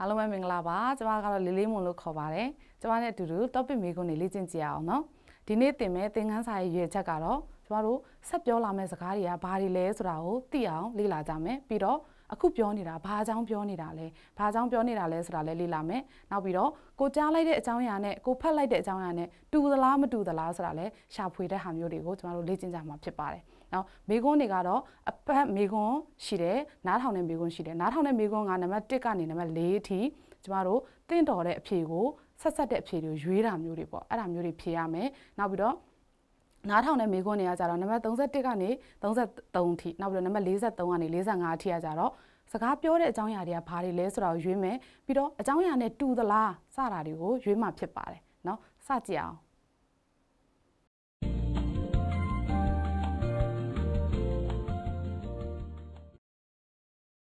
အားလုံးပဲမင်္ဂလာပါကျွန်မကတော့လေးလေးမွန်လို့ခေါ်ပါတယ်ကျွန်မနဲ့အတူတူ topic မေးခွန်းတွေလေ့ကျင့်ကြရအောင်နော်ဒီနေ့သင်မဲ့သင်ခန်းစာရဲ့ရွေချက်ကတော့ကျွန်မတို့ဆက်ပြောလာမယ့်စကားတွေကဘာတွေလဲဆိုတာကိုသိအောင်လေ့လာကြမယ်ပြီးတော့အခုပြောနေတာဘာအကြောင်းပြောနေတာလဲဘာအကြောင်းပြောနေတာလဲဆိုတာလဲလေ့လာမယ်နောက်ပြီးတော့ကိုကြားလိုက်တဲ့အကြောင်းအရာနဲ့ကိုဖတ်လိုက်တဲ့အကြောင်းအရာနဲ့တူသလားမတူသလားဆိုတာလဲရှာဖွေတဲ့ဟာမျိုးတွေကိုကျွန်တော်တို့လေ့ကျင့်ကြမှာဖြစ်ပါတယ်နောက်မေခွန်းတွေကတော့အပတ်မေခွန်းရှိတယ်နားထောင်တဲ့မေခွန်းရှိတယ်နားထောင်တဲ့မေခွန်းကနံပါတ်1ကနေနံပါတ်4အထိကျမတို့တင့်တော်တဲ့အဖြေကိုဆက်ဆက်တဲ့အဖြေတွေရွေးတာမျိုးတွေပေါ့အဲ့ဒါမျိုးတွေဖြေရမယ်နောက်ပြီးတော့နားထောင်တဲ့မိခွန်းတွေကကြတော့နံပါတ်31ကနေ33အထိနောက်ပြီးတော့နံပါတ်43ကနေ45အထိကကြတော့စကားပြောတဲ့အကြောင်းအရာတွေကဘာတွေလဲဆိုတာကိုရွေးမယ်ပြီးတော့အကြောင်းအရာနဲ့တူသလားစတာတွေကိုရွေးမှဖြစ်ပါတယ်เนาะစကြည့်အောင်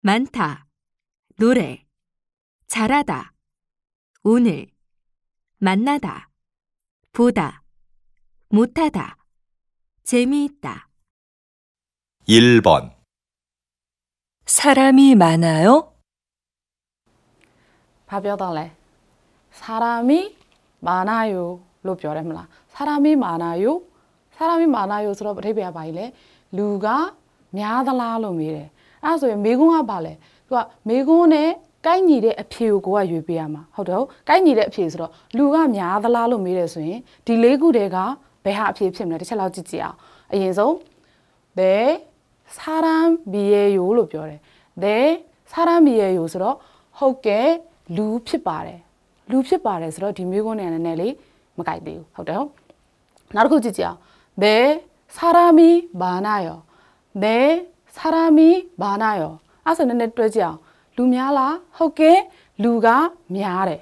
많다, 노래, 잘하다, 오늘, 만나다, 보다, 못하다, 재미있다. 1번 사람이 많아요? 바벼달래. 사람이 많아요. 로 벼렘라. 사람이 많아요. 사람이 많아요. 서로 레비아 바이레 루가 미아달라로 미래. အဲ့ဒါဆိုရင်မေကွန်းကဘာလဲသူကမေကွန်းနဲ့ကိုက်ညီတဲ့အဖြေကိုကိုကရွေးပေးရမှာဟုတ်တယ်ဟုတ်ကိုက်ညီတဲ့အဖြေဆိုတော့လူကများသလားလို့မေးတယ်ဆိုရင်ဒီလေးခုတည်းကဘယ်ဟာအဖြေဖြစ်မလဲတစ်ချက်လောက်ကြည့်ကြည့်အောင်အရင်ဆုံး they saran biyeyo လို့ပြောတယ် they saran biyeyo ဆိုတော့ဟုတ်ကဲ့လူဖြစ်ပါတယ်လူဖြစ်ပါတယ်ဆိုတော့ဒီမေးခွန်းတွေကလည်းနည်းလေးမကိုက်သေးဘူးဟုတ်တယ်ဟုတ်နောက်တစ်ခုကြည့်ကြအောင် they sarami banayo they ဆာရာမီဘာနာရောအဲ့ဆိုနည်းနည်းတွဲကြအောင်လူများလားဟုတ်ကဲလူကများတယ်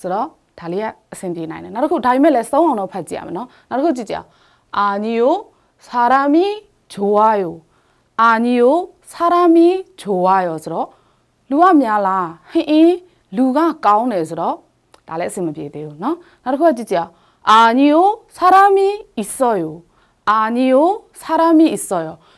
ဆိုတော့ဒါလေးကအဆင်ပြေနိုင်တယ်နောက်တစ်ခုဒါပေမဲ့လည်းစုံအောင်တော့ဖတ်ကြည့်ရမယ်နော်နောက်တစ်ခုကြည့်ကြအောင်အာညီယိုဆာရာမီဂျိုဝါယိုအာညီယိုဆာရာမီဂျိုဝါယိုဆိုတော့လူကများလားဟင်းအင်းလူကကောင်းတယ်ဆိုတော့ဒါလည်းအဆင်မပြေသေးဘူးเนาะနောက်တစ်ခုကကြည့်ကြအောင်အာညီယိုဆာရာမီအစ်ဆောယိုအာညီယိုဆာရာမီအစ်ဆောယို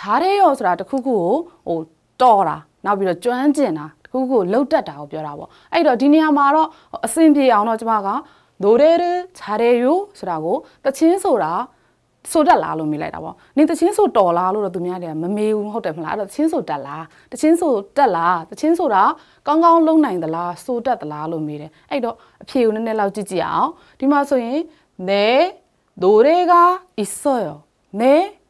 ဈားရဲရောဆိုတာတခုခုကိုဟိုတော့တာနောက်ပြီးတော့ကျွမ်းကျင်တာတခုခုကိုလှုပ်တက်တာကိုပြောတာပေါ့အဲ့တော့ဒီနေရာမှာတော့အဆင်ပြေအောင်တော့ကျမကဒိုရဲရဈားရဲရောဆိုတာကိုတချင်းဆိုတာဆိုတတ်လားလို့မေးလိုက်တာပေါ့နင်တချင်းဆိုတော်လားလို့တော့သူများတွေကမမေးဘူးဟုတ်တယ်မလားအဲ့တော့တချင်းဆိုတတ်လားတချင်းဆိုတတ်လားတချင်းဆိုတာကောင်းကောင်းလုံးနိုင်သလားဆိုတတ်သလားလို့မေးတယ်အဲ့တော့အဖြေကိုနည်းနည်းလောက်ကြည့်ကြည့်အောင်ဒီမှာဆိုရင်네노래가있어요네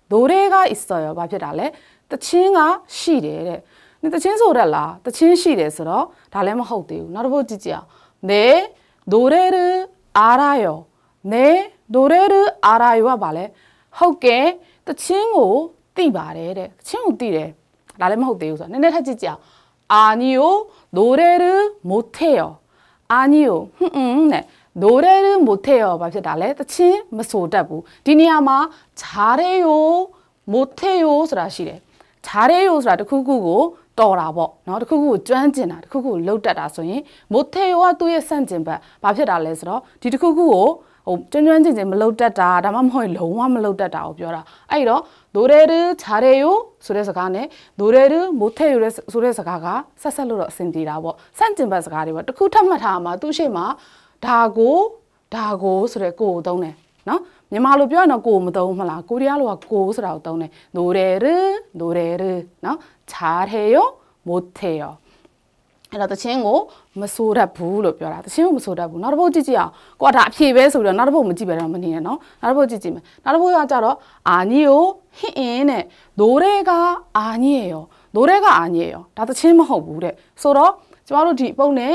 노래가 있어요. 마피랄레. 또 친아 시래. 근데 진소랄라. 또 진시래서 달래면 하우대요. 나르보지지야. 내 노래를 알아요. 내 노래를 알아요와 말해. 하우게 또 친구 띠바래. 친구 띠래. 달래면 하우대요. 네네 하지지야. 아니요. 노래를 못해요. 아니요. 음, 음, 네. 노래를못해요ဘာဖြစ်တာလဲတချင်းမဆိုတတ်ဘူးဒီနေရာမှာဂျာရဲယို못해요ဆိုတာရှိတယ်ဂျာရဲယိုဆိုတာတခုခုကိုတော်တာပေါ့နော်တခုခုကိုကျွမ်းကျင်တာတခုခုကိုလှုပ်တတ်တာဆိုရင်မိုသေယောကသူ့ရဲ့ဆန့်ကျင်ဘက်ဘာဖြစ်တာလဲဆိုတော့ဒီတခုခုကိုဟိုကျွမ်းကျွမ်းကျင်ကျင်မလှုပ်တတ်တာဒါမှမဟုတ်လုံးဝမလှုပ်တတ်တာကိုပြောတာအဲ့တော့ဒိုရဲရချာရဲယိုဆိုတဲ့စကားနဲ့ဒိုရဲရမိုသေယောဆိုတဲ့စကားကဆက်ဆက်လို့တော့အဆင်ပြေတာပေါ့ဆန့်ကျင်ဘက်စကားတွေပေါ့တခုထပ်မှတ်ထားမှာသူ့ရှေ့မှာဒါကိုဒါကိုဆိုတဲ့ကိုကိုသုံးတယ်နော်မြန်မာလိုပြောရင်တော့ကိုကိုမသုံးမလားကိုရီးယားလိုကကိုဆိုတာကိုသုံးတယ်노래를노래를နော်잘해요못해요အဲ့တော့တခြင်းကိုမဆိုးတတ်ဘူးလို့ပြောတာတခြင်းကိုမဆိုးတတ်ဘူးနောက်တစ်ပုတ်ကြည့်ကြည့်အောင်ကိုကဒါအဖြေပဲဆိုပြီးတော့နောက်တစ်ပုတ်မကြည့်ပဲတော့မနေနဲ့နော်နောက်တစ်ပုတ်ကြည့်ကြည့်မယ်နောက်တစ်ပုတ်ကကြတော့အာညီကိုဟင့်အင်းနဲ့노래가အာညီရော노래가အာညီရောဒါတခြင်းမဟုတ်ဘူးတဲ့ဆိုတော့ကျမတို့ဒီအပုတ်နဲ့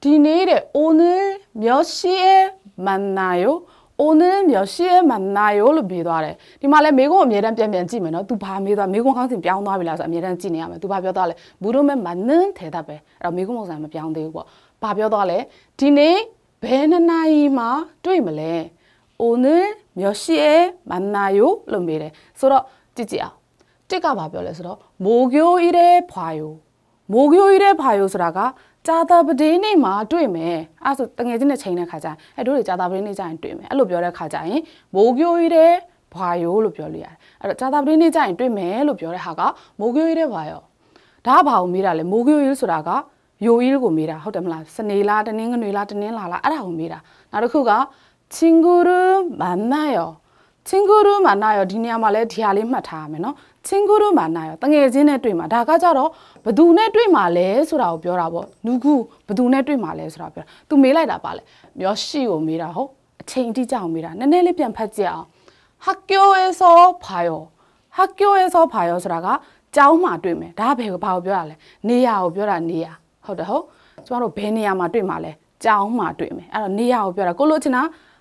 디 내일에 오늘 몇 시에 만나요? 오늘 몇 시에 만나요? 로 미도아래. 디말에 메고 엄예란 변변 찌면 너. त 밤봐 메다. 메고 항상 변 나비 라서 엄예란 찌내면 매. 밤ू도벼 래. 물으면 맞는 대답에라럼 메고 목사는 변 되고 밤봐도다 래. 디네 배는 나이마 뜨이말래. 오늘 몇 시에 만나요? 로 미래. 서로 찌찌야. 찌가 밤 벼래. 서로 목요일에 봐요. 목요일에 봐요스라가 ကြာတာပဒေးနေ့မှာတွေ့မယ်အဲ့ဆိုတငယ်ချင်းနဲ့ချိန်တဲ့ခါကျရင်အဲ့တို့တွေကြာတာပဒေးနေ့ကျရင်တွေ့မယ်အဲ့လိုပြောတဲ့ခါကျရင်ဘိုးကျိုးကြီးတဲ့ဘာယိုလို့ပြောလို့ရတယ်အဲ့တော့ကြာတာပဒေးနေ့ကျရင်တွေ့မယ်လို့ပြောတဲ့ဟာကမိုးကျိုးကြီးတဲ့ဘာယောဒါဘာကိုမေးတာလဲမိုးကျိုးကြီးဆိုတာကယိုကြီးကိုမေးတာဟုတ်တယ်မလားစနေလားတနင်္ဂနွေလားတနင်္လာလားအဲ့ဒါကိုမေးတာနောက်တစ်ခုကချင်းဂူရူမန်နာယောချင်းဂူရုမာနာရောဒီနေရာမှာလဲဒီဟာလေးမှတ်ထားရမယ်နော်ချင်းဂူရုမာနာရောတငယ်ချင်းနဲ့တွေ့မှာဒါကကြတော့ဘသူနဲ့တွေ့မှာလဲဆိုတာကိုပြောတာပေါ့နူကူဘသူနဲ့တွေ့မှာလဲဆိုတာပြောတာ तू မေးလိုက်တာပါလေမျောရှိကိုမေးတာဟုတ်အချိန်အတိအကျကိုမေးတာနည်းနည်းလေးပြန်ဖတ်ကြည့်အောင်ဟာကျိုအဲဆောဖာယောဟာကျိုအဲဆောဖာယောဆိုတာကကျောင်းမှာတွေ့မယ်ဒါဘယ်ကိုဘာကိုပြောတာလဲနေရာကိုပြောတာနေရာဟုတ်တယ်ဟုတ်ကျမတို့ဘယ်နေရာမှာတွေ့မှာလဲကျောင်းမှာတွေ့မယ်အဲ့တော့နေရာကိုပြောတာကိုလိုချင်တာ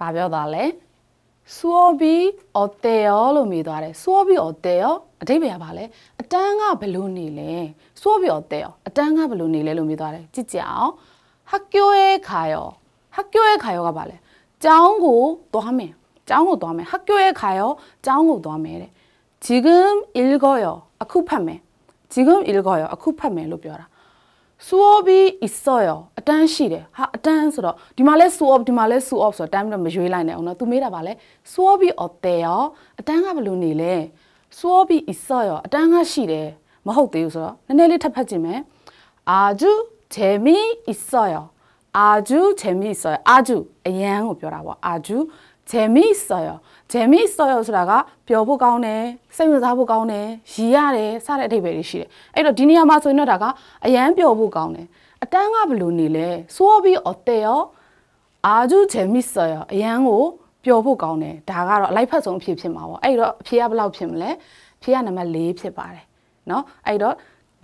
ဘာပြောတာလဲဆိုဘီအော်တေယောလို့မိသွားတယ်ဆိုဘီအော်တေယောအဓိပ္ပာယ်ကဘာလဲအတန်းကဘယ်လိုနေလဲဆိုဘီအော်တေယောအတန်းကဘယ်လိုနေလဲလို့မိသွားတယ်ကြည့်ကြအောင်ဟာကျိုရဲ့ခါယောဟာကျိုရဲ့ခါယောကဘာလဲကျောင်းကိုသွားမယ်ကျောင်းကိုသွားမယ်ဟာကျိုရဲ့ခါယောကျောင်းကိုသွားမယ်တဲ့지금읽어요အခုဖတ်မယ်지금읽어요အခုဖတ်မယ်လို့ပြောတာဆိုးပြီး isoyo အတန်းရှိတယ်ဟာအတန်းဆိုတော့ဒီမှာလဲ so off ဒီမှာလဲ so off ဆိုတော့ time တော့မရွေးလိုက်နဲ့အောင်နော်သူမေးတာပါလဲဆိုးပြီး oteo အတန်းကဘယ်လိုနေလဲဆိုးပြီး isoyo အတန်းကရှိတယ်မဟုတ်သေးဘူးဆိုတော့နည်းနည်းလေးထပ်ဖတ်ကြည့်မယ်အာဂျူဂျေမီ isoyo အာဂျူဂျေမီ isoyo အာဂျူအရန်ကိုပြောတာပေါ့အာဂျူ재미있어 요. 재미있어요ဆိုတာကပျော်ဖို့ကောင်းတယ်စိတ်ဝင်စားဖို့ကောင်းတယ်ရီးရတယ်စတဲ့အဓိပ္ပာယ်တွေရှိတယ်အဲ့တော့ဒီနေရာမှာဆိုရင်တော့ဒါကအရန်ပျော်ဖို့ကောင်းတယ်အတန်းကဘယ်လိုနေလဲဆိုပြီးအသေးရောအာဂျူ재미있어요အရန်ကိုပျော်ဖို့ကောင်းတယ်ဒါကတော့အလိုက်ဖက်ဆုံးအဖြစ်ဖြစ်မှာပေါ့အဲ့တော့အဖြေကဘယ်လောက်ဖြစ်မလဲအဖြေကနံပါတ်၄ဖြစ်ပါတယ်เนาะအဲ့တော့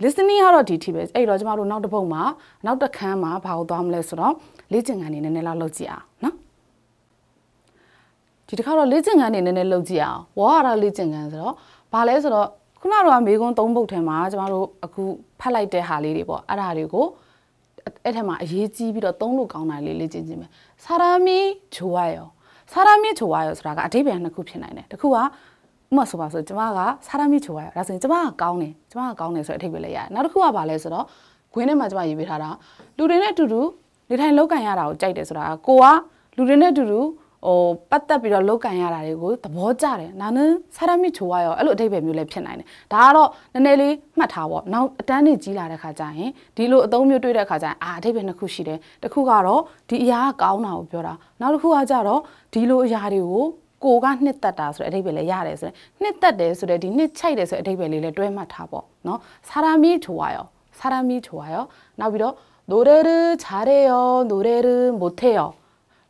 listening ကတော့ဒီထိပဲအဲ့တော့ကျမတို့နောက်တစ်ပုတ်မှာနောက်တစ်ခန်းမှာဘာလို့သွားမလဲဆိုတော့လေ့ကျင့်ခန်းနေနည်းနည်းလောက်လုပ်ကြည့်အောင်เนาะဒီတစ်ခါတော့လေ့ကျင့်ခန်းတွေနည်းနည်းလုပ်ကြည့်အောင်ဝေါ်ဟာရလေ့ကျင့်ခန်းဆိုတော့ဘာလဲဆိုတော့ခုနကတော့မေကွန်းသုံးပုတ်ထဲမှာကျမတို့အခုဖတ်လိုက်တဲ့ဟာလေးတွေပေါ့အဲ့ဒါတွေကိုအဲ့ထဲမှာအရေးကြီးပြီးတော့သုံးလို့ကောင်းတာလေးလေ့ကျင့်ကြည့်မယ်ဆာရာမီဂျိုဝါယောဆာရာမီဂျိုဝါယောဆိုတာကအတိပ္ပယ်နှစ်ခုဖြစ်နိုင်တယ်တစ်ခုကဥမာဆိုပါဆိုကျမကဆာရာမီဂျိုဝါယောဒါဆိုရင်ကျမကကောင်းတယ်ကျမကကောင်းတယ်ဆိုတဲ့အတိပ္ပယ်လေးရတယ်နောက်တစ်ခုကဘာလဲဆိုတော့ခွင်းထဲမှာကျမရေးပေးထားတာလူတွေနဲ့အတူတူနေထိုင်လောက်ကန်ရတာကိုကြိုက်တယ်ဆိုတာကကိုကလူတွေနဲ့အတူတူဟိုပတ်သက်ပြီးတော့လောက်ကင်ရတာတွေကိုသဘောကျတယ်နာနန်းဆာရမီချိုဝါရောအဲ့လိုအတိတ်ပဲမျိုးလည်းဖြစ်နိုင်တယ်ဒါကတော့နည်းနည်းလေးမှတ်ထားပေါ့နောက်အတန်းတွေကြီးလာတဲ့ခါကျရင်ဒီလိုအသုံးမျိုးတွေ့တဲ့ခါကျရင်အာအတိတ်ပဲနှစ်ခုရှိတယ်တစ်ခုကတော့ဒီအရာကကောင်းတာကိုပြောတာနောက်တစ်ခုကကြတော့ဒီလိုအရာတွေကိုကိုကနှစ်သက်တာဆိုတဲ့အဓိပ္ပာယ်လည်းရတယ်ဆိုတဲ့နှစ်သက်တယ်ဆိုတဲ့ဒီနှစ်ချိုက်တယ်ဆိုတဲ့အဓိပ္ပာယ်လေးလည်းတွဲမှတ်ထားပေါ့နော်ဆာရမီချိုဝါရော사람이좋아 요. 나위로노래를잘해 요. 노래를못해 요.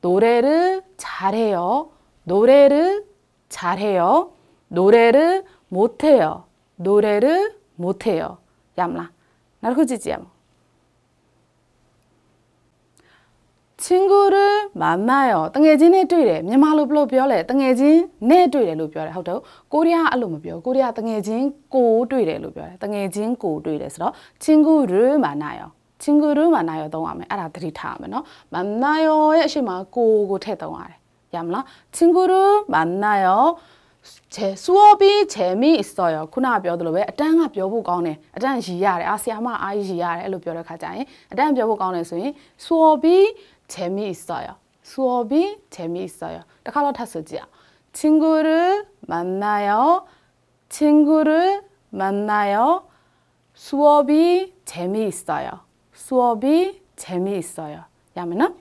노래를 잘해요. 노래를 잘해요. 노래를 못해요. 노래를 못해요. 얌라. 나르지지얌 친구를 만나요. 땅해진에 뛰래. 민마로 불러 별래. 땅에진 내 뛰래로 별래. 하도 코리아 알로 별. 코리아 땅해진고 뛰래로 별래. 땅해진고 뛰래서 친구를 만나요. ချင်းကူရူမှာနာယောသုံးရမယ်အဲ့ဒါသတိထားရမယ်နော်မနာယောရဲ့အရှိမကိုကိုထည့်သုံးရတယ်ရမလားချင်းကူရူမနာယောချေဆူအပီချေမီစတော်ရခုနပြောသလိုပဲအတန်းကပြောဖို့ကောင်းတယ်အတန်းရည်ရတယ်အာဆီယာမအားရည်ရတယ်အဲ့လိုပြောတဲ့ခါကျရင်အတန်းပြောဖို့ကောင်းတယ်ဆိုရင်ဆူအပီချေမီစတော်ရဆူအပီချေမီစတော်ရတခါတော့ထပ်ဆိုကြည့်အောင်ချင်းကူရူမနာယောချင်းကူရူမနာယော수업이재미있어 요. 수업이 재미있어요. 야면은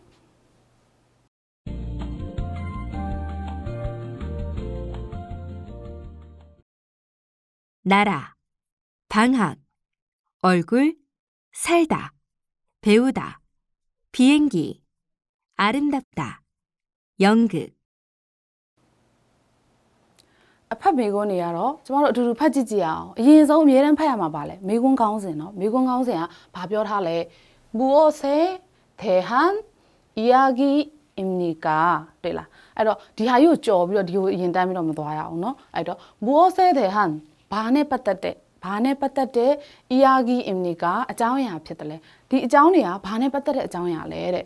나라, 방학, 얼굴, 살다, 배우다, 비행기, 아름답다, 연극 အဖက်မေကွန်းတွေကတော့ကျမတို့အတူတူဖတ်ကြည့်ကြည့်အောင်အရင်ဆုံးအများတန်းဖတ်ရမှာပါလေမေကွန်းကောင်းစဉ်เนาะမေကွန်းကောင်းစဉ်ကဘာပြောထားလဲဘူအိုဆေထေဟန်အီယာဂီအင်နီကာတဲ့လားအဲ့တော့ဒီဟာကြီးကိုကြော်ပြီးတော့ဒီကိုအရင်တန်းပြီးတော့မသွားရအောင်เนาะအဲ့တော့ဘူအိုဆေထေဟန်ဘာနဲ့ပတ်သက်တဲ့ဘာနဲ့ပတ်သက်တဲ့ ERG အင်နီကအကြောင်းအရာဖြစ်တယ်လဲဒီအကြောင်းတွေကဘာနဲ့ပတ်သက်တဲ့အကြောင်းအရာလဲတဲ့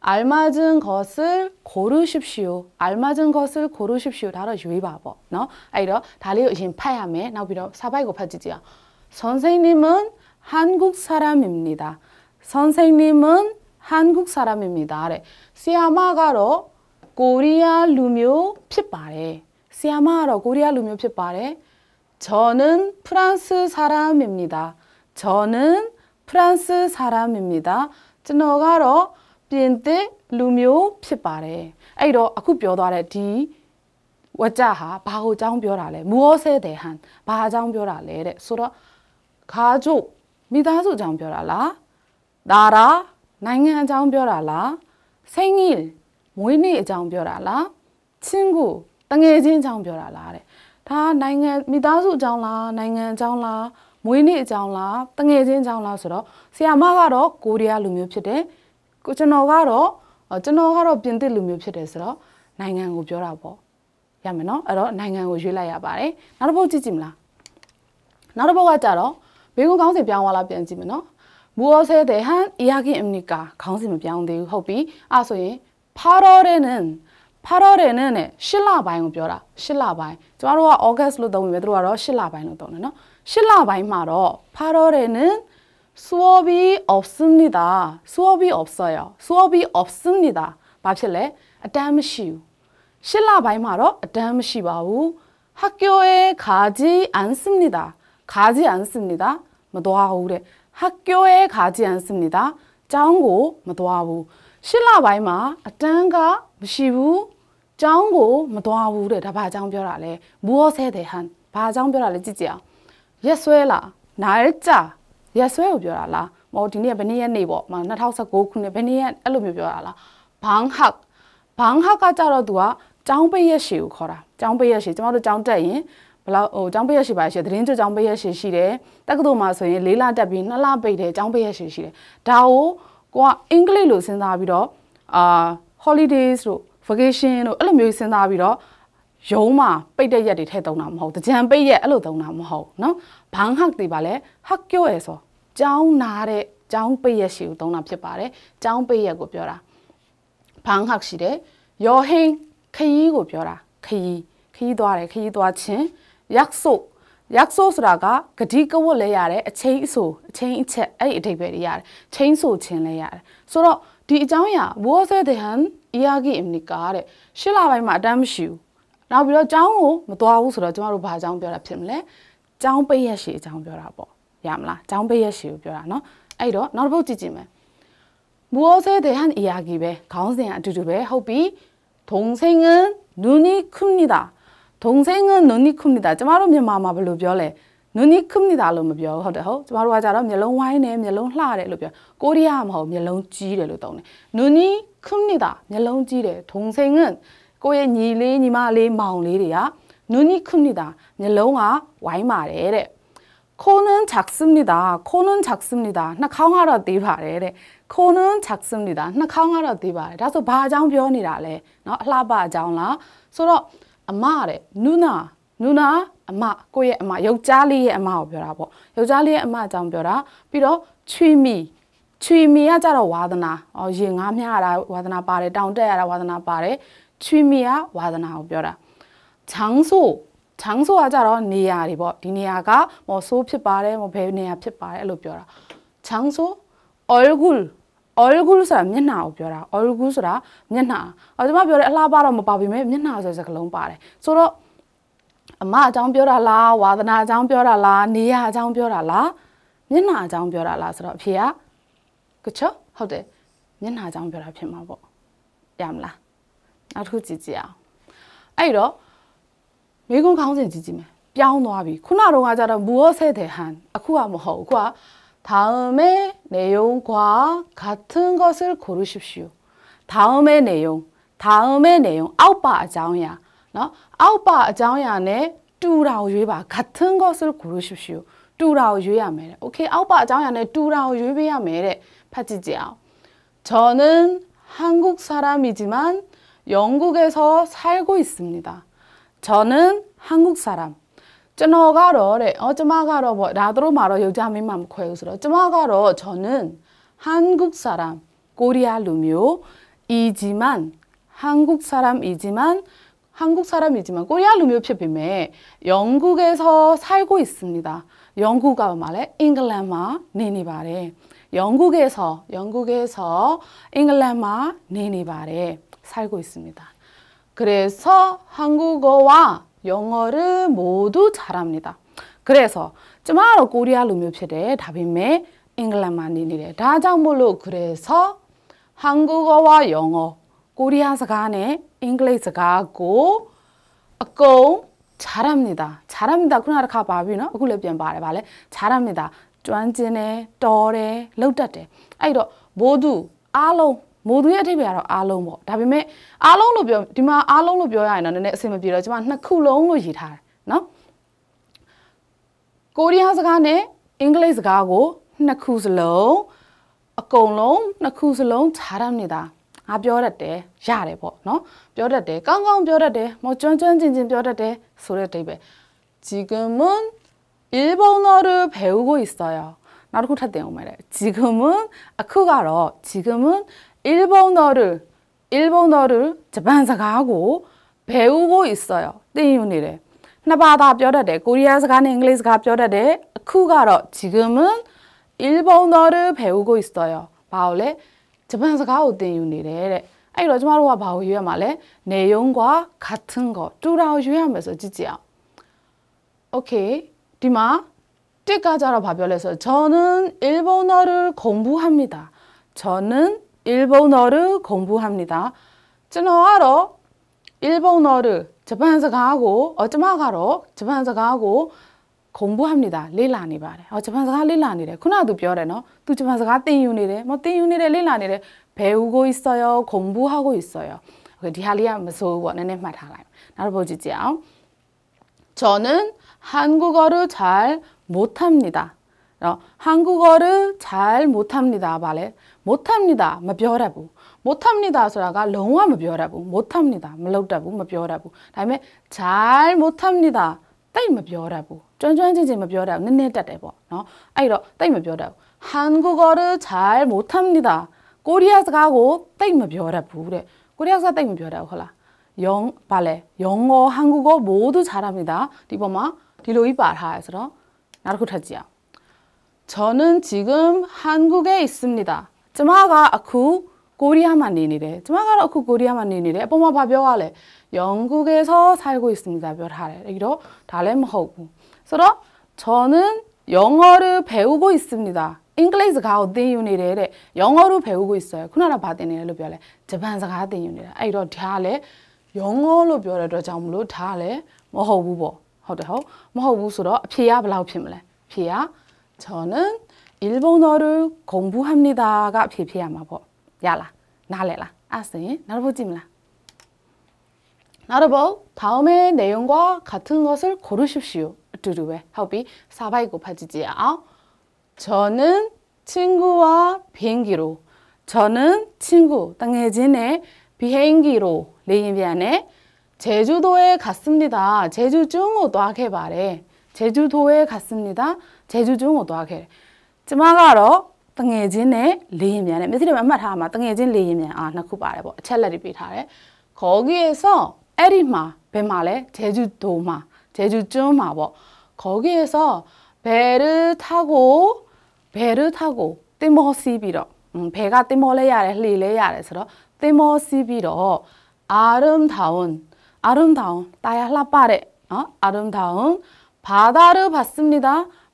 알맞은 것을 고르십시오. 알맞은 것을 고르십시오. 다로 주의바보. 너 아이러 다리를 심파야매. 나 비로 사바이고 파지지요. 선생님은 한국 사람입니다. 선생님은 한국 사람입니다. 아래 시아마가로 코리아 루묘 피파레. 시아마로 코리아 루묘 피파레. 저는 프랑스 사람입니다. 저는 프랑스 사람입니다. 저는 가로 ပြင်သစ်လူမျိုးဖြစ်ပါတယ်အဲ့တော့အခုပြောသွားတဲ့ဒီဝကြဟာဘာကိုအကြောင်းပြောတာလဲမူဟောဆဲတဲ့ဟန်ဘာအကြောင်းပြောတာလဲတဲ့ဆိုတော့ခါကျုပ်မိသားစုအကြောင်းပြောတာလားဒါရာနိုင်ငံအကြောင်းပြောတာလားစိန်ကြီးမွေးနေ့အကြောင်းပြောတာလားချင်းကိုတငယ်ချင်းအကြောင်းပြောတာလားတဲ့ဒါနိုင်ငံမိသားစုအကြောင်းလားနိုင်ငံအကြောင်းလားမွေးနေ့အကြောင်းလားတငယ်ချင်းအကြောင်းလားဆိုတော့ဆီယာမကတော့ကိုရီးယားလူမျိုးဖြစ်တယ်ကိုကျွန်တော်ကတော့ကျွန်တော်ကတော့ပြင်သစ်လူမျိုးဖြစ်တယ်ဆိုတော့နိုင်ငံကိုပြောတာပေါ့ရမယ်နော်အဲ့တော့နိုင်ငံကိုရွေးလိုက်ရပါတယ်နောက်တစ်ပုတ်ကြည့်ကြည့်မလားနောက်တစ်ပုတ်ကကြတော့ဘေးကုန်းကောင်းစီပြောင်းသွားလားပြန်ကြည့်မယ်နော်ဘူအောဆဲတဲ့ဟန်အီယာကင်အမနီကာခေါင်းစီမပြောင်းသေးဘူးဟုတ်ပြီအဲ့ဆိုရင်ဖာရောရဲနန်ဖာရောရဲနန်နဲ့ရှစ်လပိုင်းကိုပြောတာရှစ်လပိုင်းကျမတို့ကဩဂတ်စ်လို့သုံးပေမဲ့တို့ကတော့ရှစ်လပိုင်းလို့သုံးတယ်နော်ရှစ်လပိုင်းမှာတော့ဖာရောရဲနန် 수업이 없습니다. 수업이 없어요. 수업이 없습니다. 마실래? 아담시우. 신라 바이마로 아담시바우. 학교에 가지 않습니다. 가지 않습니다. 뭐도하우래 학교에 가지 않습니다. 짱고 뭐도하우. 신라 바이마 아담가 시우. 짱고 뭐도하우래 다바장별하래 무엇에 대한 바장별하래 지지야. 예수엘라 날짜 ရက်ဆွဲကိုပြောတာလားမဟုတ်ဒီနေ့ဘယ်နေ့ရက်နေ့ပေါ့2019ခုနှစ်ဘယ်နေ့ရက်အဲ့လိုမျိုးပြောတာလားဘန်ဟက်ဘန်ဟက်ကကြတော့သူကចောင်းပိတ်ရက်ရှည်ကိုခေါ်တာចောင်းပိတ်ရက်ရှည်ကျမတို့ចောင်းတက်ရင်ဘလောက်ဟိုចောင်းပိတ်ရက်ရှည်ပါရှည်သတင်းကျွចောင်းပိတ်ရက်ရှည်ရှိတယ်တက္ကသိုလ်မှာဆိုရင်၄လတက်ပြီး၂လပိတ်တယ်ចောင်းပိတ်ရက်ရှည်ရှိတယ်ဒါကိုကိုကအင်္ဂလိပ်လိုစဉ်းစားပြီးတော့အာ holidays တို့ vacation တို့အဲ့လိုမျိုးစဉ်းစားပြီးတော့ရုံးမှာပိတ်တဲ့ရက်တွေထည့်သုံးတာမဟုတ်တကြံပိတ်ရက်အဲ့လိုသုံးတာမဟုတ်เนาะဘန်ဟက်တွေပါလဲဟက်ကျော်ရယ်ဆိုကြောင်းနာတဲ့ကြောင်းပိတ်ရက်ရှိကိုသုံးတာဖြစ်ပါတယ်ကြောင်းပိတ်ရက်ကိုပြောတာဖန်းဟောက်ရှိတယ်ယောဟင်းခရီးကိုပြောတာခရီးခရီးသွားတယ်ခရီးသွားခြင်းရက်ဆုရက်ဆိုဆိုတာကဂတိကဝတ်လဲရတယ်အချင်းအဆိုအချင်းအချက်အဲ့ဒီအဓိပ္ပာယ်တွေရတယ်ချင်းဆိုခြင်းလဲရတယ်ဆိုတော့ဒီအကြောင်းအရာဘောဆဲတဲ့ဟန်အီယာဂီအမနီကာတဲ့ရှစ်လပိုင်းမှာအတမ်းမရှိဘူးနောက်ပြီးတော့အကြောင်းကိုမသွားဘူးဆိုတော့ကျမတို့ဘာအကြောင်းပြောတာဖြစ်မလဲအကြောင်းပိတ်ရရှိအကြောင်းပြောတာပေါ့ရမလားចောင်းပိတ်ရက်ရှည်ကိုပြောတာเนาะအဲ့တော့နောက်တစ်ပုတ်ကြည့်ကြည့်မယ်မူအိုဆဲတဲ့ဟန်အရာကြီးပဲခေါင်းစဉ်အတူတူပဲဟုတ်ပြီဒုံစိငန်နူနီခုမနီတာဒုံစိငန်နူနီခုမနီတာကျမတို့မြန်မာမှာဘယ်လိုပြောလဲနူနီခုမနီတာလို့မပြောဟုတ်တယ်ဟုတ်ကျမတို့ကကြတော့မျက်လုံးဝိုင်းတယ်မျက်လုံးလှတယ်လို့ပြောကိုရီးယားမဟုတ်မျက်လုံးကြီးတယ်လို့သုံးတယ်နူနီခုမနီတာမျက်လုံးကြီးတယ်ဒုံစိငန်ကိုရဲ့ညီလေးညီမလေးမောင်လေးတွေကနူနီခုမနီတာမျက်လုံးကဝိုင်းပါတယ်တဲ့코는작습니 다. 코는작습니 다. 나카옹알아대바 래. 네. 코는작습니 다. 나카옹알아대바 래. 그래서바장벼니라 래. 너 hla 바장 라. 그래서아마 래. 누 나. 누나아마고의아마역자리의아마고ပြောတာပေါ့.역자리의아마장ပြောတာ.ပြီးတော့취미취미가ကြတော့와드 나. 어, 예ငါမျှရတာ와드나ပါတယ်.တောင်တက်ရတာ와드나ပါတယ်.취미가와드나ကိုပြောတာ.장소ချောင်းဆိုတာကြတော့နေရာတွေပေါ့ဒီနေရာကမော်ဆိုးဖြစ်ပါတယ်မော်ဘယ်နေရာဖြစ်ပါတယ်အဲ့လိုပြောတာချောင်းဆို orgul orgul ဆိုတာမျက်နှာကိုပြောတာ orgul ဆိုတာမျက်နှာအော်ကျွန်မပြောတဲ့အလှပတော့မပါပေမဲ့မျက်နှာဆိုတဲ့စကားလုံးပါတယ်ဆိုတော့အမအကြောင်းပြောတာလားဝါသနာအကြောင်းပြောတာလားနေရာအကြောင်းပြောတာလားမျက်နှာအကြောင်းပြောတာလားဆိုတော့အဖေကကချောဟုတ်တယ်မျက်နှာအကြောင်းပြောတာဖြစ်မှာပေါ့ရမလားနောက်တစ်ခုကြည့်ကြည့်အောင်အဲ့တော့ မ국ကွန်းခေါင်းစဉ်ကြီးကြီးမယ်ပြေ 아, 뭐, 다음의 내용과 같은 것을 고르십시오. 다음의 내용, 다음의 내용, 아웃바 아장야, 아웃바 아장야의 뚜라오 유바 같은 것을 고르십시오. 뚜라오 유야메, 오케이 아웃바 아장야의 뚜라오 유비야메, 파지지요. 저는 한국 사람이지만 영국에서 살고 있습니다. 저는 한국 사람. 쩌ျ가န်တော်က 뭐, 라드로 말어, ဲ자미ေ코်ကျမကတော 저는 한국 사람. 코리아 루묘 이지만 한국 사람이지만 한국 사람이지만 코리아 루묘 ဖြစ် 영국에서 살고 있습니다. 영국아 말해 잉글랜마네니바레 영국에서 영국에서 잉글랜마네니바레 살고 있습니다. 그래서 한국어와 영어를 모두 잘합니다. 그래서 저마로 리아 루묘피레 다비메 잉글랜드만이래 다장 몰로 그래서 한국어와 영어, 코리아스간에 잉글리스가고 아까 잘합니다. 잘합니다. 그나라 가 봐비나. 아까 랩변 봐래 봐래. 잘합니다. 쫀진해, 떠래, 럭다대. 아이로 모두 아롱 မိုးသွင်းအထိပ္ပယ်ကတော့အားလုံးပေါ့ဒါပေမဲ့အားလုံးလို့ပြောဒီမှာအားလုံးလို့ပြောရရင်တော့နည်းနည်းအဆင်မပြေတော့ကျွန်မနှစ်ခုလုံးလို့ရေးထားတယ်နော်ကိုရီးယားစကားနဲ့အင်္ဂလိပ်စကားကိုနှစ်ခုစလုံးအကုန်လုံးနှစ်ခုစလုံးခြားရနေတာငါပြောတတ်တယ်ရတယ်ပေါ့နော်ပြောတတ်တယ်ကောင်းကောင်းပြောတတ်တယ်မကျွမ်းကျွမ်းကျင်ကျင်ပြောတတ်တယ်ဆိုတဲ့အတိပ္ပယ်지금은일본어를배우고있어요နောက်တစ်ခုထပ်တင်အောင်မယ်လေ지금은အခုကတော့지금은 일본어를 일본어를 재반사가하고 배우고 있어요. 땡윤이나바다 뼈다래. 코리아 스가는 잉글리스가 뼈다래. 쿠가로 지금은 일본어를 배우고 있어요. 바울레 재반사가하고 땡윤이 네, 아이로 저마로와 바우 유야말레 내용과 같은 거 뚜라우 유야면서 지지야. 오케이. 디마 뜻가자로 바별해서 저는 일본어를 공부합니다. 저는 일본어를 공부합니다. 진화하러 일본어를 재판에서 가고 어쩌마가로 재판에서 가고 공부합니다. 릴라 니바래어 재판에서 가 릴라 니래 그나도 별에너 또 재판에서 가띵 유니래. 뭐띵 유니래 릴라 니래 배우고 있어요. 공부하고 있어요. 디할리아 무서워는 말하라. 나를 보지지요. 저는 한국어를 잘 못합니다. 어, 한국어를 잘 못합니다. 말해. 못합니다 မပြောတတ်ဘူး못합니다ဆိုတာကလုံးဝမပြောတတ်ဘူး못합니다မလုပ်တတ်ဘူးမပြောတတ်ဘူးဒါပေမဲ့잘 못합니다တိတ်မပြောတတ်ဘူးကျွမ်းကျွမ်းချင်းချင်းမပြောတတ်ဘူးနည်းနည်းတတ်တယ်ပေါ့နော်အဲ့တော့တိတ်မပြောတတ်ဘူး한국어를잘못합니다ကိုရီးယားစကားကိုတိတ်မပြောတတ်ဘူးတဲ့ကိုရီးယားစကားတိတ်မပြောတတ်ဘူးဟုတ်လား영ဘာလဲ영어한국어모두잘합니다ဒီပေါ်မှာဒီလိုကြီးပါထားရဆိုတော့နောက်တစ်ခုထပ်ကြည့်အောင်저는지금한국에있습니다 ကျမကအခုကိုရီးယားမှာနေနေတယ်ကျမကတော့အခုကိုရီးယားမှာနေနေတယ်အပေါ်မှာဗာပြောရလဲယုံကူကေဆောဆိုင်ကိုစင်စာပြောထားတယ်အဲ့တော့ဒါလည်းမဟုတ်ဘူးဆိုတော့저는영어를배우고있습니다အင်္ဂလိပ်စကားကိုသင်ယူနေတယ်တဲ့။ရောင်းငေါတို့ဖယ်ဖို့ကိုဆိုရခုနကဗာသင်နေတယ်လို့ပြောလဲ။ဂျပန်စကားသင်ယူနေတာ။အဲ့တော့ဒါလည်းရောင်းငေါလို့ပြောတဲ့အတွက်ကြောင့်မလို့ဒါလည်းမဟုတ်ဘူးပေါ့။ဟုတ်တယ်ဟုတ်။မဟုတ်ဘူးဆိုတော့အဖြေကဘယ်လောက်ဖြစ်မလဲ။ဖြေက저는 일본어를 공부합니다가 필요야마 보. 야라, 나래라, 아스니, 나르보지라. 나르보, 다음의 내용과 같은 것을 고르십시오. 두루에 허비 사바이고 파지지야. 저는 친구와 비행기로. 저는 친구, 땅해진의 비행기로 레인비안에 제주도에 갔습니다. 제주 중오도학해 말해. 제주도에 갔습니다. 제주 중오도학해. ကျမကတော့တငယ်ချင်းနဲ့လေးရင်မြန်နဲ့မျက်စိတွေမှာအမှတ်ထားမှာတငယ်ချင်းလေးရင်မြန်အားနှစ်ခုပါတယ်ပေါ့အချက်လက်တွေပေးထားတယ်ခေါ်ကြီးဆော့အဲ့ဒီမှာဘယ်မှာလဲဂျေဂျူဒိုမှာဂျေဂျူကျွန်းမှာပေါ့ခေါ်ကြီးဆော့ဘယ်ရထားကိုဘယ်ရထားကိုတင်မောစီးပြီးတော့ဘယ်ကတင်မောလဲရတယ်လှေလဲရတယ်ဆိုတော့တင်မောစီးပြီးတော့အာရုံထောင်အာရုံထောင်တာယာလှပတဲ့နော်အာရုံထောင်ဘာသာရ봤습니다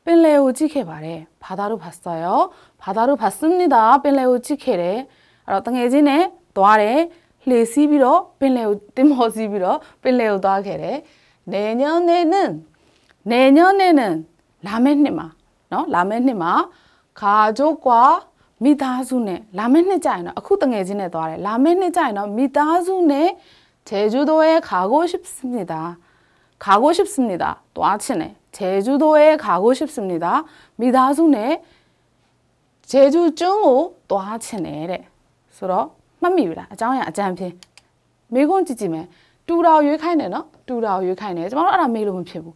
뺄레우 지케 말해. 바다로 봤어요. 바다로 봤습니다. 뺄레우지케레 어떤 예진에 또아래 레시비로 뺄레오 뜸머지비로 뺄레오 도아케래. 내년에는 내년에는 라멘네마 너 라멘네마 가족과 미다수네 라멘네 짜이너 아쿠 땅에진에 도아래. 라멘네 짜이너 미다수네 제주도에 가고 싶습니다. 가고 싶습니다. 또 아침에 제주도에 가고 싶습니다. 미다순에 제주 증오 또하치네래. 그래서 미유라장야장피 미군 지지매. 뚜라 유카이네 너. 뚜라 유카이네. 정 알아 메일로 피고.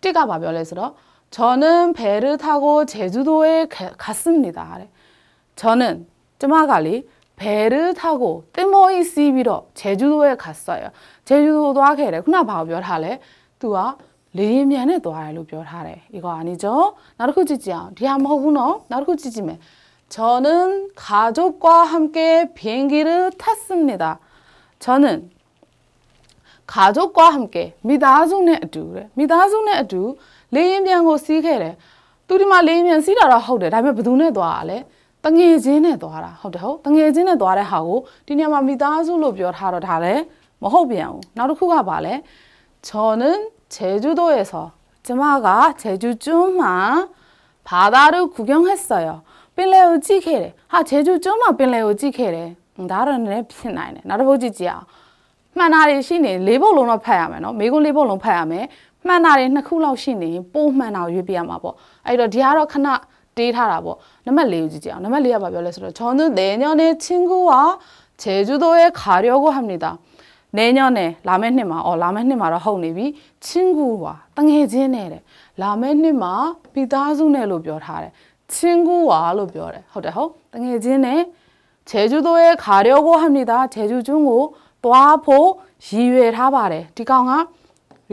띠가 봐 별래서 저는 배를 타고 제주도에 갔습니다. 저는 쯔마갈리 배를 타고 뜨모이 씨비로 제주도에 갔어요. 제주도도 하게래. 그나 봐 별하래. သူလေရင်မြန်နဲ့သွားတယ်လို့ပြောထားတယ်이거아니죠နောက်တစ်ခုကြည့်ကြအောင်ဒီဟာမဟုတ်ဘူးเนาะနောက်တစ်ခုကြည့်ကြည့်မယ်저는가족과함께비행기를탔습니다저는ကာဂျိုကွာဟမ်ကေမိသားစုနဲ့အတူတဲ့မိသားစုနဲ့အတူလေရင်ပြန်ကိုစီးခဲ့တယ်သူဒီမှာလေရင်ပြန်စီးတာတော့ဟုတ်တယ်ဒါပေမဲ့ဘယ်သူနဲ့သွားတာလဲတငယ်ချင်းနဲ့သွားတာဟုတ်တယ်ဟုတ်တငယ်ချင်းနဲ့သွားတဲ့ဟာကိုဒီညမှာမိသားစုလို့ပြောထားတော့ဒါလည်းမဟုတ်ပြန်ဘူးနောက်တစ်ခုကဘာလဲ저는제주도에서저마가제주쯤만바다를구경했어 요. 빌레오지케 래. 아제주쯤만빌레오지케 래. 나는내피나 네. 나를보지지 야. မှန်တာတွေရှိနေလေးပုတ်လုံးတော့ဖတ်ရမယ်နော်မိကုန်းလေးပုတ်လုံးဖတ်ရမယ်မှန်တာတွေနှစ်ခုလောက်ရှိနေပိုးမှန်တာကိုရွေးပြရမှာပေါ့အဲ့တော့ဒီကတော့ခဏတေးထားတာပေါ့နံပါတ်၄ကိုကြည့်ကြအောင်နံပါတ်၄ကဘာပြောလဲဆိုတော့저는내년에친구와제주도에가려고합니다နဲညောင်းနဲ့လာမယ့်နှစ်မှာအော်လာမယ့်နှစ်မှာတော့ဟုတ်နေပြီချင်းကူဟာတငယ်ချင်းနဲ့တဲ့လာမယ့်နှစ်မှာမိသားစုနဲ့လို့ပြောထားတယ်ချင်းကူဟာလို့ပြောတယ်ဟုတ်တယ်ဟုတ်တငယ်ချင်းနဲ့ခြေကျူးတို့ရဲ့ခါရောကိုဟမ်နေတာခြေကျူးကျွန်းကိုတွားဖို့ရည်ရွယ်ထားပါတယ်ဒီကောင်က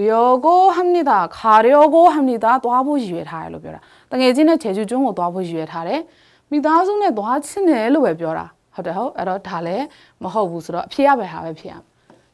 ရောကိုဟမ်နေတာခါရောကိုဟမ်နေတာတွားဖို့ရည်ရွယ်ထားတယ်လို့ပြောတာတငယ်ချင်းနဲ့ခြေကျူးကျွန်းကိုတွားဖို့ရည်ရွယ်ထားတယ်မိသားစုနဲ့တွားချင်တယ်လို့ပဲပြောတာဟုတ်တယ်ဟုတ်အဲ့တော့ဒါလည်းမဟုတ်ဘူးဆိုတော့အဖြေရပဲဟာပဲဖြစ်ရမယ် ဖြစ်ရ3ဖြစ်ရမှာပေါ့။그렇죠?အဖြေက3ဆိုတော့မေကုံကောင်းစဉ်ဖတ်ကြည့်အောင်။다음의내용과같은것을고르십시오တဲ့။အောက်ပါအကြောင်းအရာနဲ့တူတာကိုရွေးပါတဲ့။ကြည့်ကြည့်အောင်။အကြောင်းအရာဘာလဲဆိုတော့저는어제영국을봤습니다။저는ကျမကအော်ကျမနေ့တုန်းကယောင်ဂယောင်ဂဆိုတာပြဇက်ပေါ့ပြဇက်ကြည့်ခဲ့ပါတယ်ကျမမနေ့ကပြဇက်ကြည့်ခဲ့တယ်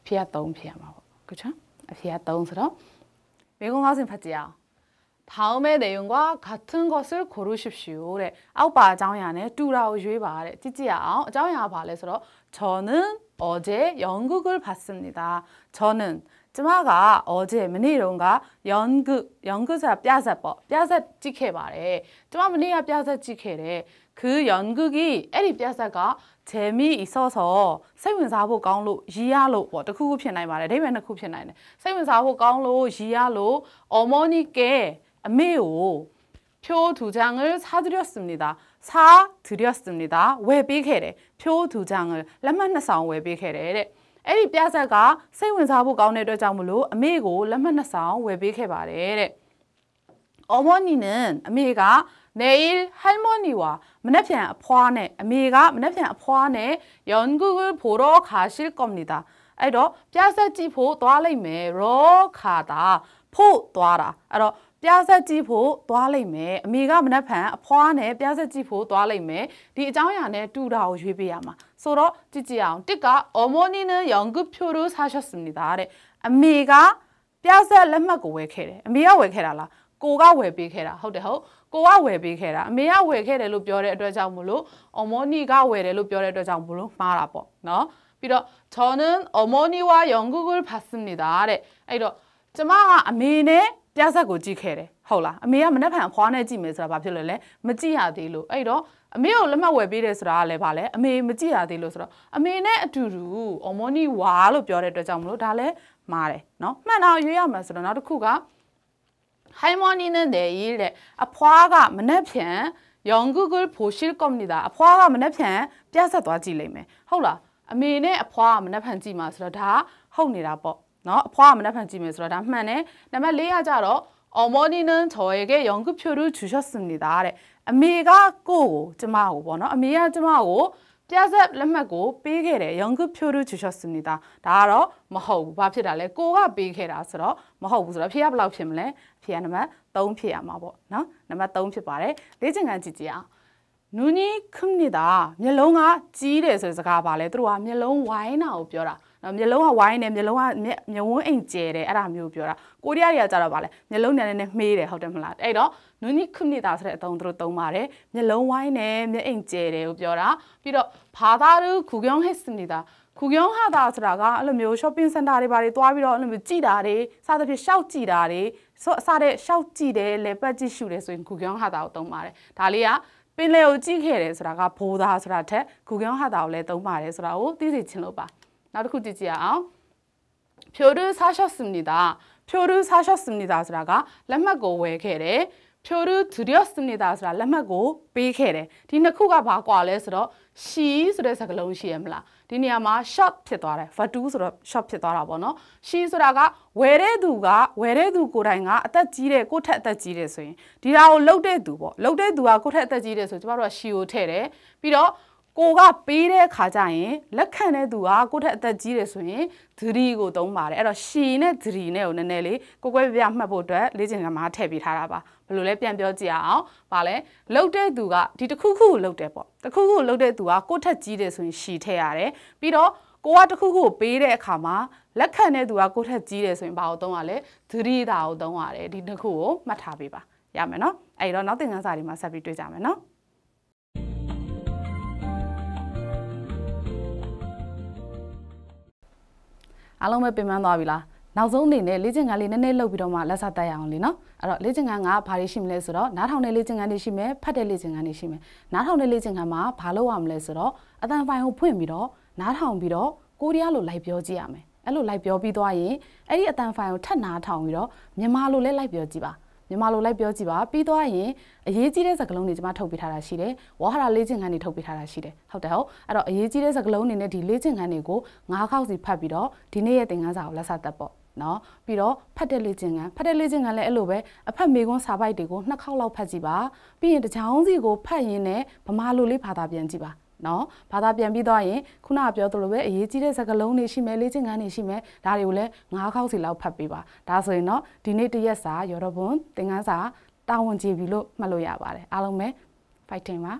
그연극이에리뼈사가재미있어서세운사보강로이하로뭐특후편나이말해대면특후편나이세운사보강로이하로어머니께매우표두장을사드렸습니 다. 사드렸습니 다. 왜비케 래? 표두장을람만나상왜비케 래? အဲ့ဒီပြဆက်ကစိတ်ဝင်စားဖို့ကောင်းတဲ့အတွက်ကြောင့်မလို့အမေကိုလက်မှတ်နှစ်ဆောင်ဝယ်ပေးခဲ့ပါတယ်တဲ့။အော်မော်နီနန်အမေကနေလ်ဟယ်မိုနီဝါမနက်ဖြန်အဖွားနဲ့အမေကမနက်ဖြန်အဖွားနဲ့ယွန်ဂူဂူဖိုရောခါရှိကော်မနီတာအဲ့တော့ပြဆက်ကြည့်ဖို့သွားလိုက်မယ်ရောခါတာဖို့သွားတာအဲ့တော့ပြဆက်ကြည့်ဖို့သွားလိုက်မယ်အမေကမနက်ဖြန်အဖွားနဲ့ပြဆက်ကြည့်ဖို့သွားလိုက်မယ်ဒီအကြောင်းအရာနဲ့တူတာကိုရွေးပေးရမှာဆိုတော့ကြည့်ကြည့်အောင်တစ်ကအော်မိုနီနဲ့ယွန်ဂူဖြိုရိုဆာရှစမီတာတဲ့အမေကပြဆက်လက်မှတ်ကိုဝယ်ခဲ့တယ်အမေကဝယ်ခဲ့တာလားကိုကဝယ်ပေးခဲ့တာဟုတ်တယ်ဟုတ်ကိုကဝယ်ပေးခဲ့တာအမေကဝယ်ခဲ့တယ်လို့ပြောတဲ့အတွက်ကြောင့်မလို့အမောနီကဝယ်တယ်လို့ပြောတဲ့အတွက်ကြောင့်မလို့မှားတာပေါ့နော်ပြီးတော့ Tonen Omoniwa Yongugul Pasmnida တဲ့အဲ့တော့ကျမကအမေနဲ့ပြဆက်ကိုကြည့်ခဲ့တယ်ဟုတ်လားအမေကမနှက်ဖန်အဖွားနဲ့ကြည့်မယ်ဆိုတာဘာဖြစ်လဲလဲမကြည့်ရသေးလို့အဲ့တော့အမေကိုလက်မှတ်ဝယ်ပေးတယ်ဆိုတာကလည်းဗာလဲအမေမကြည့်ရသေးလို့ဆိုတော့အမေနဲ့အတူတူ Omoni Wa လို့ပြောတဲ့အတွက်ကြောင့်မလို့ဒါလည်းမှားတယ်เนาะမှန်တာရွေးရမှာဆိုတော့နောက်တစ်ခုက 할머니는 내일 아포아가 문에편 연극을 보실 겁니다. 아포아가 문에편 뼈서 도하지래매 헐라. 아미네 아포아 문에편 지마서 다 허니라 뭐. 너 아포아 문에편 지면서 다 만에 나만 레아자로 어머니는 저에게 연극표를 주셨습니다. 아미가 꼬고 쯤하고 뭐 너. 아메야 쯤하고 ပြဇက်လက်မှတ်ကိုပေးခဲ့တယ်연극표를주셨습니다ဒါကတော့မဟုတ်ဘူးဘာဖြစ်တာလဲကိုကပေးခဲ့တာဆိုတော့မဟုတ်ဘူးဆိုတော့ဖြေကဘယ်လောက်ဖြစ်မလဲဖြေကနံပါတ်3ဖြစ်ရမှာပေါ့နော်နံပါတ်3ဖြစ်ပါတယ်လေ့ကျင့်ခန်းကြည့်ကြည့်အောင်နူနီခမ်နီတာမျက်လုံးကကြီးတယ်ဆိုတဲ့စကားပါလဲသူတို့ကမျက်လုံးဝိုင်းတာကိုပြောတာနော်မျိုးလုံးကဝိုင်းတယ်မျိုးလုံးကမျိုးဝန်းအိမ်ကျဲတယ်အဲ့ဒါမျိုးပြောတာကိုရီးယားတွေကကြတော့ဗာလဲမျိုးလုံးနဲ့နဲ့မှေးတယ်ဟုတ်တယ်မလားအဲ့တော့နူနီခုနီတာဆိုတဲ့အသုံးသူတို့သုံးပါတယ်မျိုးလုံးဝိုင်းတယ်မျိုးအိမ်ကျဲတယ်ကိုပြောတာပြီးတော့ဘာသာရူခုကျောင်းဟက်စနေတာခုကျောင်းဟာတာဆိုတာကအဲ့လိုမျိုး shopping center တွေဘာတွေသွားပြီးတော့အဲ့လိုမျိုးကြည်တာတွေစသဖြင့်ရှောက်ကြည်တာတွေဆိုအစားတဲ့ရှောက်ကြည်တယ်လေပတ်ကြည့်ရှုတယ်ဆိုရင်ခုကျောင်းဟာတာကိုသုံးပါတယ်ဒါလေးကပင်လယ်ကိုကြည့်ခဲ့တယ်ဆိုတာကဘိုးသားဆိုတာထက်ဂူကန်းဟာတာကိုလည်းသုံးပါတယ်ဆိုတာကိုသိစေချင်လို့ပါနောက်တစ်ခုကြည့်ကြရအောင်ဖြိုရူဆာရှော့စမ်နီတာဖြိုရူဆာရှော့စမ်နီတာဆိုတာကလက်မှတ်ကိုဝယ်ခဲ့တယ်ဖြိုရူဒူရီယော့စမ်နီတာဆိုတာလက်မှတ်ကိုပေးခဲ့တယ်ဒီနှစ်ခုကဘာကွာလဲဆိုတော့ရှီဆိုတဲ့စကားလုံးရှိရမလားဒီနေရာမှာ shop ဖြစ်သွားတယ် vatu ဆိုတော့ shop ဖြစ်သွားတာပေါ့နော်ရှီဆိုတာကဝယ်တဲ့သူကဝယ်တဲ့သူကိုယ်တိုင်ကအသက်ကြီးတဲ့ကိုယ့်ထက်အသက်ကြီးတယ်ဆိုရင်ဒီဒါကိုလှုပ်တဲ့သူပေါ့လှုပ်တဲ့သူကကိုယ့်ထက်အသက်ကြီးတယ်ဆိုကျမတို့ကရှီကိုထည့်တယ်ပြီးတော့ကိုကပေးတဲ့အခါကျရင်လက်ခံတဲ့သူကကိုထက်အသက်ကြီးတယ်ဆိုရင်ဒရီကိုသုံးပါတယ်အဲ့တော့ရှီနဲ့ဒရီနဲ့ကိုနည်းနည်းလေးကိုကွဲပြမှတ်ဖို့အတွက်လေ့ကျင့်ခန်းမှာထည့်ပေးထားတာပါဘယ်လိုလဲပြန်ပြောကြည့်အောင်ဗာလဲလှုပ်တဲ့သူကဒီတစ်ခုခုကိုလှုပ်တယ်ပေါ့တစ်ခုခုကိုလှုပ်တဲ့သူကကိုထက်ကြီးတယ်ဆိုရင်ရှီထည့်ရတယ်ပြီးတော့ကိုကတစ်ခုခုကိုပေးတဲ့အခါမှာလက်ခံတဲ့သူကကိုထက်ကြီးတယ်ဆိုရင်ဘာကိုသုံးရလဲဒရီတာကိုသုံးရတယ်ဒီတစ်ခုကိုမှတ်ထားပေးပါရမယ်နော်အဲ့တော့နောက်သင်ခန်းစာတွေမှာဆက်ပြီးတွေ့ကြမယ်နော်အားလုံးပဲပြင်ပန်းသွားပြီလားနောက်ဆုံးအနေနဲ့လေ့ကျင့်ခန်းလေးနည်းနည်းလုပ်ပြီးတော့မှလက်စတက်ရအောင်လေနော်အဲ့တော့လေ့ကျင့်ခန်းကဘာတွေရှိမလဲဆိုတော့နားထောင်တဲ့လေ့ကျင့်ခန်းတွေရှိမယ်ဖတ်တဲ့လေ့ကျင့်ခန်းတွေရှိမယ်နားထောင်တဲ့လေ့ကျင့်ခန်းမှာဘာလုပ်ရမလဲဆိုတော့အတန်ဖိုင်ကိုဖွင့်ပြီးတော့နားထောင်ပြီးတော့ကိုရီးယားလိုလိုက်ပြောကြည့်ရမယ်အဲ့လိုလိုက်ပြောပြီးသွားရင်အဲ့ဒီအတန်ဖိုင်ကိုထပ်နားထောင်ပြီးတော့မြန်မာလိုလည်းလိုက်ပြောကြည့်ပါမြန်မာလိုလိုက်ပြောကြည့်ပါပြီးသွားရင်အရေးကြီးတဲ့စကားလုံးတွေကျွန်မထုတ်ပေးထားတာရှိတယ်ဝါဟာရလေ့ကျင့်ခန်းတွေထုတ်ပေးထားတာရှိတယ်ဟုတ်တယ်ဟုတ်အဲ့တော့အရေးကြီးတဲ့စကားလုံးတွေနဲ့ဒီလေ့ကျင့်ခန်းတွေကို၅ခေါက်စီဖတ်ပြီးတော့ဒီနေ့ရဲ့သင်ခန်းစာကိုလက်စသက်ပေါ့နော်ပြီးတော့ဖတ်တဲ့လေ့ကျင့်ခန်းဖတ်တဲ့လေ့ကျင့်ခန်းလည်းအဲ့လိုပဲအဖတ်မေကွန်းစာပိုက်တွေကိုနှစ်ခေါက်လောက်ဖတ်ကြည့်ပါပြီးရင်တချောင်းစီကိုဖတ်ရင်းနဲ့ဗမာလိုလေးဘာသာပြန်ကြည့်ပါနော်ဘာသာပြန်ပြီးသွားရင်ခုနကပြောသလိုပဲအရေးကြီးတဲ့စကားလုံးတွေရှိမယ်လေ့ကျင့်ခန်းတွေရှိမယ်ဒါတွေကိုလည်း၅ခေါက်စီလောက်ဖတ်ပေးပါဒါဆိုရင်တော့ဒီနေ့တရက်စာရော်တော်ဘွန်သင်ခန်းစာတာဝန်ကြည့်ပြီးလို့မှတ်လို့ရပါတယ်အားလုံးပဲ fighting ပါ